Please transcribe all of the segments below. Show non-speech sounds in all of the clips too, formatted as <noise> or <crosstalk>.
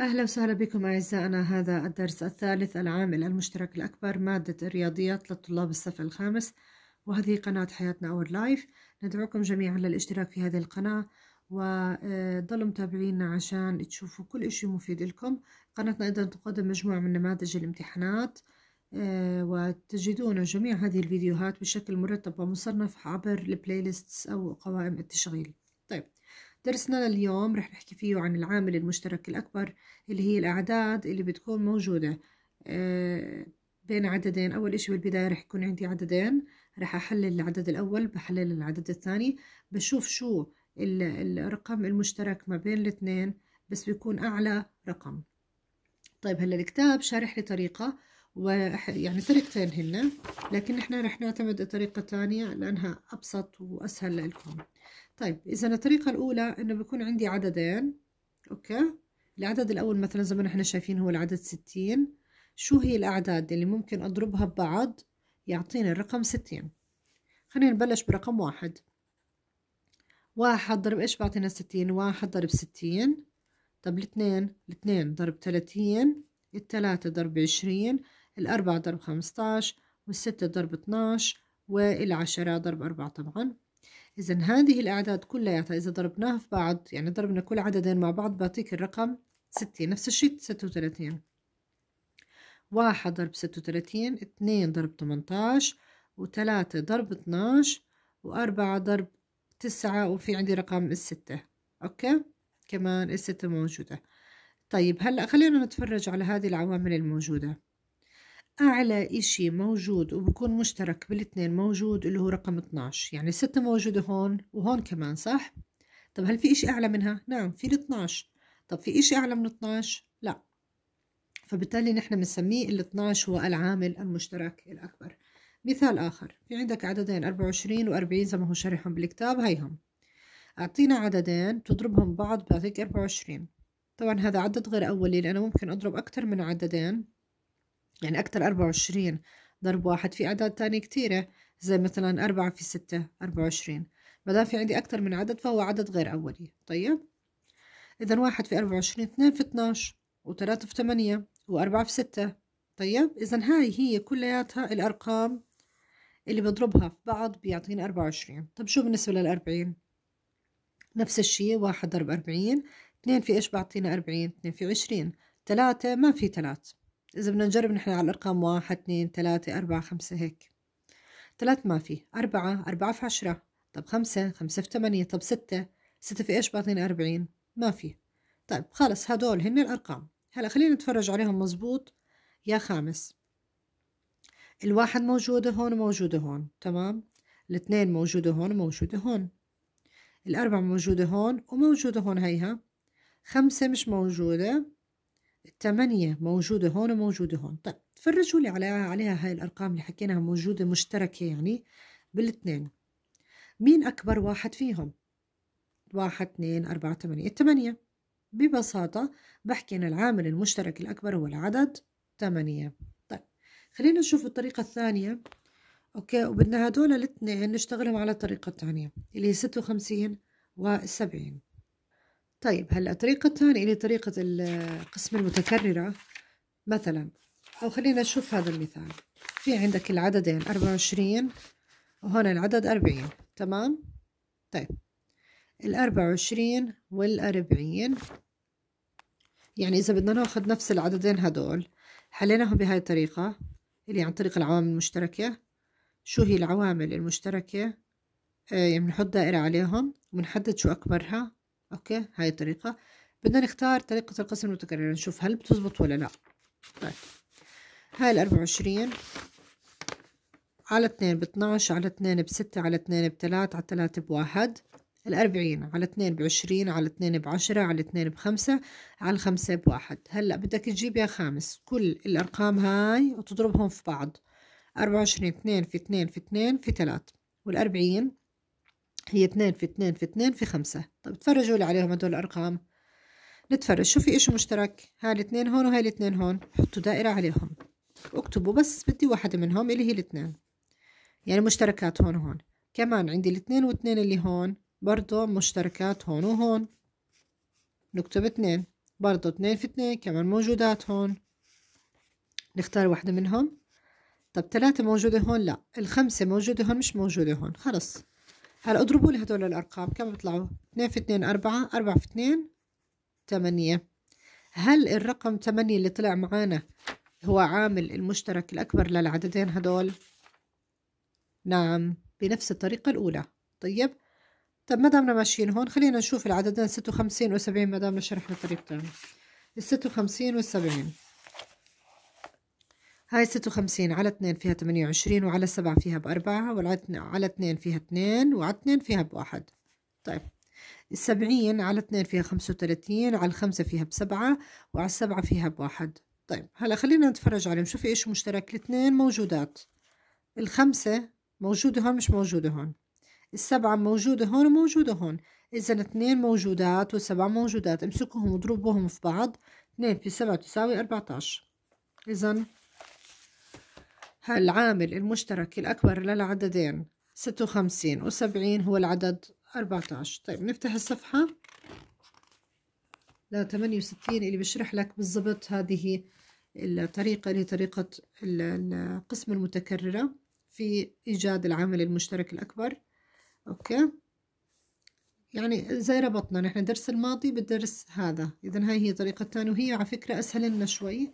أهلا وسهلا بكم أعزائنا هذا الدرس الثالث العامل المشترك الأكبر مادة الرياضيات للطلاب الصف الخامس وهذه قناة حياتنا أور لايف ندعوكم جميعا للاشتراك في هذه القناة وضلوا متابعينا عشان تشوفوا كل إشي مفيد لكم قناتنا أيضا تقدم مجموعة من نماذج الامتحانات وتجدون جميع هذه الفيديوهات بشكل مرتب ومصنف عبر البلاي ليستس أو قوائم التشغيل طيب درسنا لليوم رح نحكي فيه عن العامل المشترك الأكبر اللي هي الأعداد اللي بتكون موجودة آه، بين عددين أول إشي بالبداية رح يكون عندي عددين رح أحلل العدد الأول بحلل العدد الثاني بشوف شو الرقم المشترك ما بين الاثنين بس بيكون أعلى رقم طيب هلا الكتاب شارح لي طريقة ويعني طريقتين هن لكن احنا رح نعتمد طريقة تانية لأنها أبسط وأسهل لكم طيب إذا الطريقة الأولى إنه بيكون عندي عددين أوكي العدد الأول مثلا زي ما احنا شايفين هو العدد ستين شو هي الأعداد اللي ممكن أضربها ببعض يعطيني الرقم ستين خلينا نبلش برقم واحد واحد ضرب إيش بعطينا ستين واحد ضرب ستين طب الاثنين الاثنين ضرب تلاتين التلاتة ضرب عشرين الأربعة ضرب خمستاش والستة ضرب اتناش والعشرة ضرب أربعة طبعا إذا هذه الأعداد كلياتها إذا ضربناها في بعض يعني ضربنا كل عددين مع بعض بعطيك الرقم ستين نفس الشيء ستة وثلاثين واحد ضرب ستة وثلاثين اثنين ضرب تمنتاش وثلاثة ضرب اتناش وأربعة ضرب تسعة وفي عندي رقم الستة أوكي كمان الستة موجودة طيب هلأ خلينا نتفرج على هذه العوامل الموجودة أعلى إشي موجود وبكون مشترك بالاثنين موجود اللي هو رقم 12 يعني الستة موجودة هون وهون كمان صح؟ طب هل في إشي أعلى منها؟ نعم في 12 طب في إشي أعلى من 12 لا فبالتالي نحن بنسميه ال 12 هو العامل المشترك الأكبر مثال آخر في عندك عددين 24 و 40 زي ما هو شرحهم بالكتاب هيهم أعطينا عددين تضربهم بعض بيعطيك 24 طبعا هذا عدد غير أولي لأنه ممكن أضرب أكثر من عددين يعني أكتر أربعة وعشرين ضرب واحد في أعداد تانية كتيرة زي مثلا أربعة في ستة أربعة وعشرين ما دام في عندي أكتر من عدد فهو عدد غير أولي طيب إذا واحد في أربعة وعشرين اثنين في اتناش وثلاثة في ثمانية وأربعة في ستة طيب إذا هاي هي كلياتها الأرقام اللي بضربها في بعض بيعطيني أربعة وعشرين طب شو بالنسبة للأربعين نفس الشيء واحد ضرب أربعين اثنين في إيش بعطينا أربعين اثنين في عشرين ثلاثة ما في ثلاث إذا بدنا نجرب نحن على الأرقام واحد اثنين ثلاثة أربعة خمسة هيك ثلاث ما في أربعة أربعة في عشرة طب خمسة خمسة في ثمانية طب ستة ستة في إيش بعطيني أربعين ما في طيب خلص هدول هن الأرقام هلا خلينا نتفرج عليهم مزبوط يا خامس الواحد موجودة هون وموجودة هون تمام الاثنين موجودة هون وموجودة هون الأربعة موجودة هون وموجودة هون هيها خمسة مش موجودة الثمانية موجودة هون وموجودة هون طيب تفرجوا لي على عليها هاي الأرقام اللي حكيناها موجودة مشتركة يعني بالاثنين مين أكبر واحد فيهم واحد اثنين أربعة ثمانية الثمانية ببساطة بحكي أن العامل المشترك الأكبر هو العدد ثمانية طيب خلينا نشوف الطريقة الثانية أوكي وبدنا هدول الاثنين نشتغلهم على طريقة ثانية اللي هي ستة وخمسين وسبعين طيب هلا طريقتان اللي طريقة القسم المتكررة مثلا أو خلينا نشوف هذا المثال في عندك العددين أربعة وعشرين وهون العدد أربعين تمام طيب الأربعة وعشرين والأربعين يعني إذا بدنا ناخد نفس العددين هدول حليناهم بهاي الطريقة اللي عن طريق العوامل المشتركة شو هي العوامل المشتركة آه، يعني بنحط دائرة عليهم ونحدد شو أكبرها اوكي هاي الطريقة بدنا نختار طريقة القسم المتكرر نشوف هل بتزبط ولا لا طيب هاي الأربعة وعشرين على اتنين باتناش على اتنين بستة على اتنين بتلات على تلاتة بواحد الأربعين على اتنين بعشرين على اتنين بعشرة على اتنين بخمسة على خمسة بواحد هلأ بدك تجيب يا خامس كل الأرقام هاي وتضربهم في بعض أربعة وعشرين اتنين في اتنين في اتنين في تلات والأربعين هي 2 في 2 في 2 في خمسة طب تفرجوا لي عليهم هدول الأرقام نتفرج شو في إشي مشترك هاي الاثنين هون وهاي الاثنين هون حطوا دائرة عليهم اكتبوا بس بدي واحدة منهم اللي هي الاثنين يعني مشتركات هون وهون كمان عندي الاثنين واثنين اللي هون برضه مشتركات هون وهون نكتب اثنين برضه اثنين في اثنين كمان موجودات هون نختار واحدة منهم طب ثلاثة موجودة هون لا الخمسة موجودة هون مش موجودة هون خلص هلا اضربوا لي هدول الارقام كم بيطلعوا 2 في 2 4 4 في 2 8 هل الرقم 8 اللي طلع معانا هو عامل المشترك الأكبر للعددين هدول؟ نعم بنفس الطريقة الأولى طيب طب ما دامنا ماشيين هون خلينا نشوف العددين 56 و70 ما دامنا شرحنا طريقتين ال 56 وال 70 هاي ستة وخمسين على اثنين فيها تمانية وعشرين وعلى سبعة فيها بأربعة وعلى اثنين فيها اثنين وعلى اثنين فيها بواحد طيب السبعين على اثنين فيها خمسة وثلاثين على الخمسة فيها بسبعة وعلى السبعة فيها بواحد طيب هلا خلينا نتفرج عليهم شوفي ايش مشترك الاثنين موجودات الخمسة موجودة هون مش موجودة هون السبعة موجودة هون وموجودة هون إذا اثنين موجودات وسبعة موجودات امسكوهم واضربوهم في بعض اثنين في سبعة تساوي أربعتاش إذا العامل المشترك الأكبر للعددين ستة وخمسين وسبعين هو العدد أربعة عشر طيب نفتح الصفحة ل 68 اللي بشرح لك بالضبط هذه الطريقة اللي هي طريقة القسم المتكررة في إيجاد العامل المشترك الأكبر أوكي يعني زي ربطنا نحن درس الماضي بالدرس هذا إذا هاي هي طريقة ثانية وهي على فكرة أسهل لنا شوي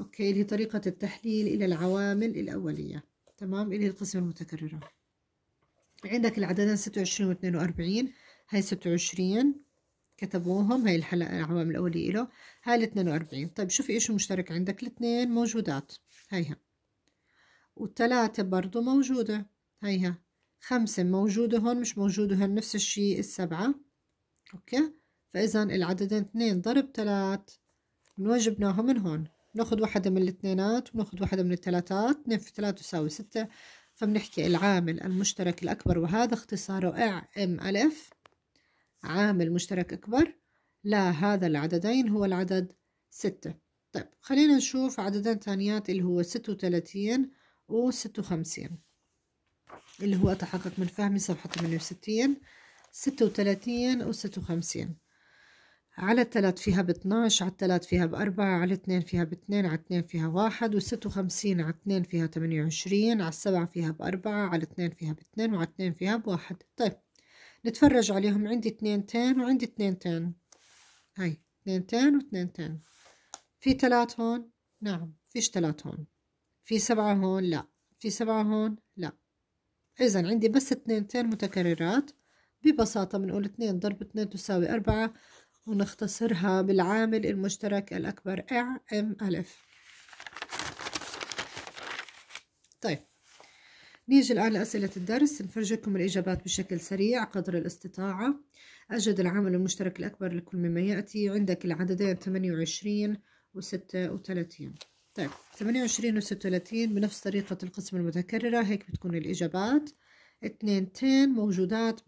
أوكي اللي هي طريقة التحليل إلى العوامل الأولية تمام اللي هي القسمة المتكررة عندك العددين ستة وعشرين واثنين وأربعين هاي ستة وعشرين كتبوهم هاي الحلقة العوامل الأولية له هاي الاثنين وأربعين طيب شوفي إيش المشترك عندك الاثنين موجودات هيها والثلاثة برضو موجودة هيها خمسة موجودة هون مش موجودة هون نفس الشيء السبعة أوكي فإذا العددين اثنين ضرب ثلاث نوجبناهم من هون ناخد واحدة من الاثنينات وناخد واحدة من الثلاثات اثنين في ثلاثة يساوي ستة فبنحكي العامل المشترك الأكبر وهذا اختصاره إع ام ألف عامل مشترك أكبر لا هذا العددين هو العدد ستة طيب خلينا نشوف عددين ثانيات اللي هو ستة وثلاثين وستة وخمسين اللي هو أتحقق من فهمي صفحة 68 36 و 56 على الثلاث فيها 12 على الثلاث فيها بأربعة على اثنين فيها باثنين على اثنين فيها واحد وستة وخمسين على اثنين فيها تمانية وعشرين على السبعة فيها بأربعة على اثنين فيها باثنين وعلى اثنين فيها بواحد طيب نتفرج عليهم عندي اثنينتين وعندي اثنينتين هاي اثنينتين واثنينتين في ثلاث هون نعم فيش ثلاث هون في سبعة هون لا في سبعة هون لا إذا عندي بس اثنينتين متكررات ببساطة بنقول اثنين ضرب اثنين تساوي أربعة ونختصرها بالعامل المشترك الأكبر ام ألف طيب نيجي الآن لأسئلة الدرس نفرجكم الإجابات بشكل سريع قدر الاستطاعة أجد العامل المشترك الأكبر لكل مما يأتي عندك العددين 28 و 36 طيب 28 و 36 بنفس طريقة القسم المتكررة هيك بتكون الإجابات تين موجودات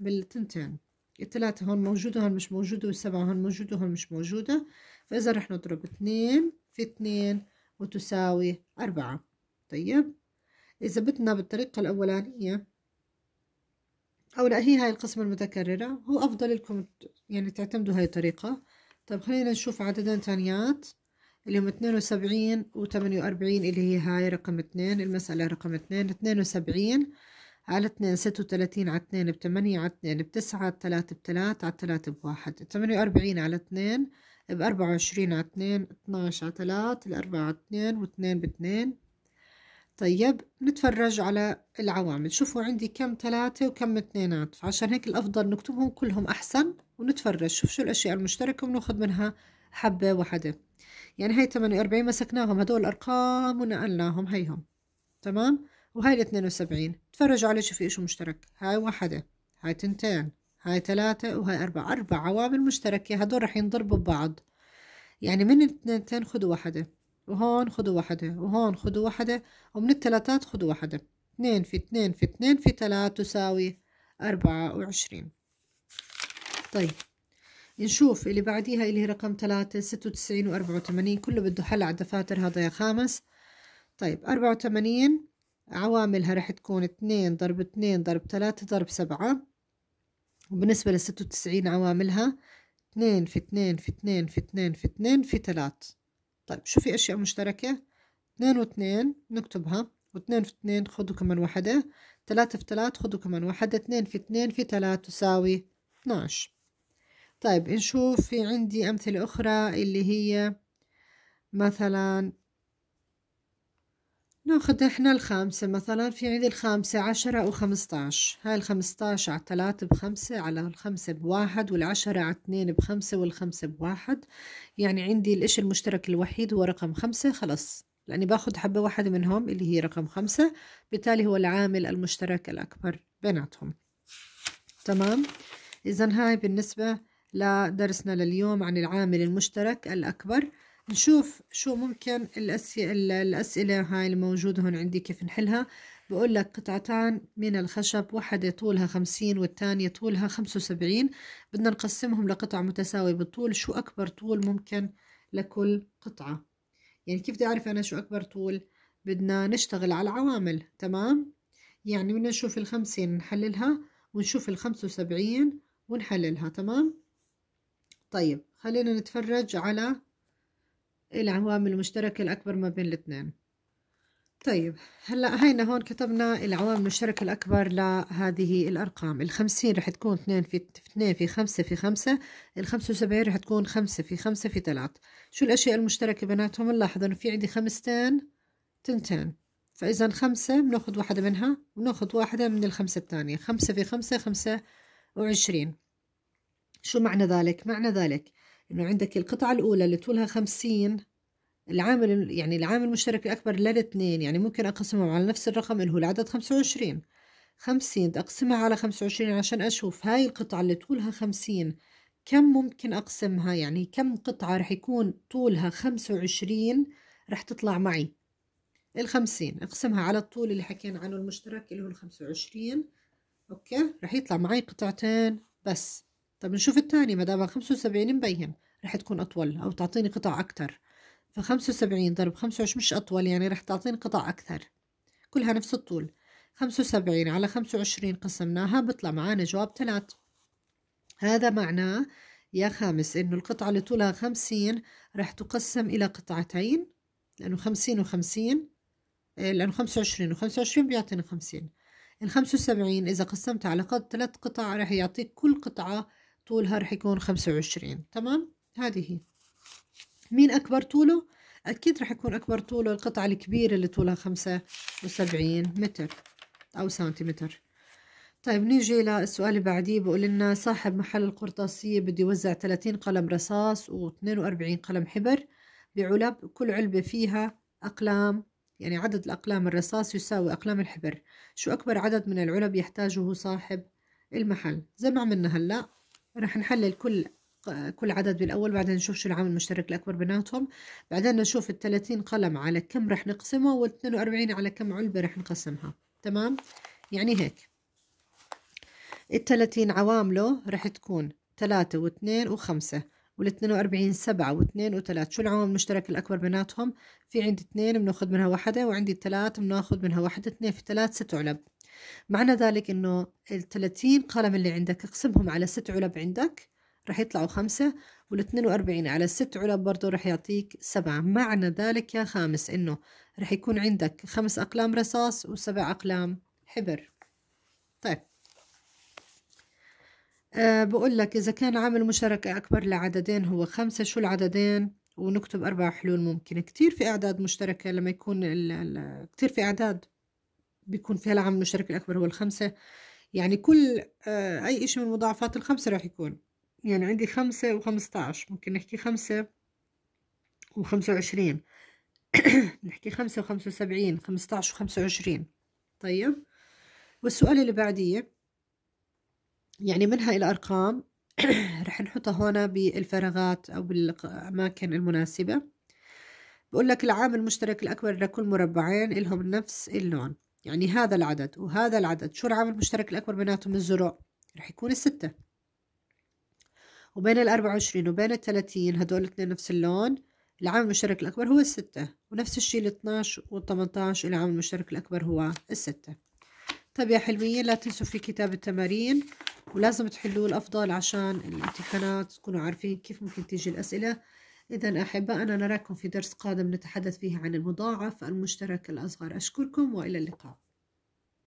بالتنتين الثلاثة هون موجودة هون مش موجودة والسبعة هون موجودة هون مش موجودة فإذا رح نضرب اثنين في اثنين وتساوي أربعة طيب إذا بدنا بالطريقة الأولانية أو لا هي هاي القسمة المتكررة هو أفضل لكم يعني تعتمدوا هاي الطريقة طب خلينا نشوف عددين تانيات اللي هم اثنين وسبعين وثمانية وأربعين اللي هي هاي رقم اثنين المسألة رقم اثنين اثنين وسبعين على اثنين ستة وثلاثين على اثنين بثمانية على اثنين بتسعة على ثلاثة بثلاث على ثلاثة بواحد ثمانية وأربعين على اثنين بأربعة وعشرين على اثنين اثناش على ثلاث الأربعة على اثنين واثنين باثنين طيب نتفرج على العوامل شوفوا عندي كم ثلاثة وكم اثنينات فعشان هيك الأفضل نكتبهم كلهم أحسن ونتفرج شوف شو الأشياء المشتركة وناخذ منها حبة واحدة يعني هي واربعين مسكناهم هدول الأرقام ونقلناهم هيهم تمام وهاي ال 72 تفرجوا عليه شوفوا ايش مشترك هاي واحدة هاي تنتين هاي ثلاثة وهاي أربعة أربع عوامل مشتركة هدول رح ينضربوا ببعض يعني من التنتين خدوا واحدة وهون خدوا واحدة وهون خدوا واحدة ومن الثلاثات خدوا واحدة اثنين في اثنين في اثنين في ثلاث تساوي أربعة وعشرين طيب نشوف اللي بعديها اللي هي رقم ثلاثة ستة وتسعين وأربعة وثمانين كله بده حل على الدفاتر هذا يا خامس طيب أربعة وثمانين عواملها رح تكون اتنين ضرب اتنين ضرب تلاتة ضرب سبعة وبالنسبة للستة وتسعين عواملها اتنين في اتنين في اتنين في اتنين في اتنين في تلات طيب شو في أشياء مشتركة اتنين واتنين نكتبها واتنين في اتنين خدوا كمان واحدة تلاتة في تلات خدوا كمان واحدة اتنين في اتنين في تلات تساوي اتناش طيب نشوف في عندي أمثلة أخرى اللي هي مثلا ناخذ احنا الخامسة مثلا في عندي الخامسة عشرة أو خمسطاش هاي الخمسطاش على تلاتة بخمسة على الخمسة بواحد والعشرة على اتنين بخمسة والخمسة بواحد يعني عندي الإشي المشترك الوحيد هو رقم خمسة خلص لأني باخد حبة واحدة منهم اللي هي رقم خمسة بالتالي هو العامل المشترك الأكبر بيناتهم تمام إذا هاي بالنسبة لدرسنا لليوم عن العامل المشترك الأكبر نشوف شو ممكن الأسئلة هاي الموجودة هون عندي كيف نحلها بقول لك قطعتان من الخشب واحدة طولها خمسين والثانية طولها خمسة وسبعين بدنا نقسمهم لقطع متساوية بالطول شو أكبر طول ممكن لكل قطعة يعني كيف بدي أعرف أنا شو أكبر طول بدنا نشتغل على العوامل تمام يعني بدنا نشوف الخمسين نحللها ونشوف الخمسة وسبعين ونحللها تمام طيب خلينا نتفرج على العوامل المشتركة الأكبر ما بين الاثنين طيب هلا هينا هون كتبنا العوامل المشتركة الأكبر لهذه الأرقام الخمسين رح تكون اثنين في اثنين في خمسة في خمسة الخمسة وسبعين رح تكون خمسة في خمسة في ثلاث شو الأشياء المشتركة بيناتهم نلاحظ إنه في عندي خمستين تنتين فإذا خمسة بناخد واحدة منها وناخذ واحدة من الخمسة الثانية خمسة في خمسة خمسة وعشرين شو معنى ذلك؟ معنى ذلك انه عندك القطعة الاولى اللي طولها خمسين العامل يعني العامل المشترك الاكبر للاثنين يعني ممكن اقسمهم على نفس الرقم اللي هو العدد خمسة وعشرين خمسين اقسمها على خمسة وعشرين عشان اشوف هاي القطعة اللي طولها خمسين كم ممكن اقسمها يعني كم قطعة رح يكون طولها خمسة وعشرين رح تطلع معي ال 50 اقسمها على الطول اللي حكينا عنه المشترك اللي هو الخمسة وعشرين اوكي رح يطلع معي قطعتين بس طب نشوف الثاني ما دام 75 مبين رح تكون أطول أو تعطيني قطع أكثر ف 75 ضرب خمسة وعشرين مش أطول يعني رح تعطيني قطع أكثر كلها نفس الطول 75 على 25 قسمناها بيطلع معانا جواب ثلاث هذا معناه يا خامس إنه القطعة اللي طولها خمسين رح تقسم إلى قطعتين لأنه خمسين وخمسين آه، لأنه خمسة و وخمسة وعشرين 50 خمسين 75 إذا قسمتها على قد ثلاث قطع رح يعطيك كل قطعة طولها رح يكون خمسة وعشرين تمام هذه هي مين أكبر طوله أكيد رح يكون أكبر طوله القطعة الكبيرة اللي طولها خمسة وسبعين متر أو سنتيمتر طيب نيجي للسؤال اللي بعديه بقول لنا صاحب محل القرطاسية بده يوزع 30 قلم رصاص و42 قلم حبر بعلب كل علبة فيها أقلام يعني عدد الأقلام الرصاص يساوي أقلام الحبر شو أكبر عدد من العلب يحتاجه صاحب المحل زي ما عملنا هلأ راح نحلل كل كل عدد بالأول بعدين نشوف شو العامل المشترك الأكبر بيناتهم بعدين نشوف ال30 قلم على كم راح نقسمه وال42 على كم علبة راح نقسمها تمام يعني هيك ال30 عوامله راح تكون و5 واثنين وخمسة 7 و سبعة واثنين وثلاث شو العامل المشترك الأكبر بيناتهم في عندي اثنين بناخذ منها واحدة وعندي ثلاث بناخذ منها واحدة اثنين في ثلاث ست علب معنى ذلك انه ال 30 قلم اللي عندك اقسمهم على ست علب عندك رح يطلعوا خمسة وال 42 على ست علب برضو رح يعطيك سبعة معنى ذلك يا خامس انه رح يكون عندك خمس اقلام رصاص وسبع اقلام حبر طيب أه بقول لك إذا كان عامل مشاركة أكبر لعددين هو خمسة شو العددين ونكتب أربع حلول ممكن كتير في أعداد مشتركة لما يكون كتير في أعداد بيكون فيها العامل المشترك الأكبر هو الخمسة يعني كل آه، أي إشي من مضاعفات الخمسة راح يكون يعني عندي خمسة وخمسة عشر ممكن نحكي خمسة وخمسة وعشرين <coughs> نحكي خمسة وخمسة وسبعين خمسة عشر وخمسة وعشرين طيب والسؤال اللي بعديه يعني منها إلى أرقام <coughs> رح نحطها هون بالفراغات أو بالأماكن المناسبة بقول لك العامل المشترك الأكبر لكل مربعين لهم نفس اللون يعني هذا العدد وهذا العدد شو العامل المشترك الأكبر بيناتهم الزروع رح يكون الستة وبين الأربع وعشرين وبين الثلاثين هدول الاثنين نفس اللون العامل المشترك الأكبر هو الستة ونفس الشيء ال 12 وال 18 العامل المشترك الأكبر هو الستة طيب يا حلميين لا تنسوا في كتاب التمارين ولازم تحلوه الأفضل عشان الامتحانات تكونوا عارفين كيف ممكن تيجي الأسئلة إذا أحبائنا نراكم في درس قادم نتحدث فيه عن المضاعف المشترك الأصغر أشكركم وإلى اللقاء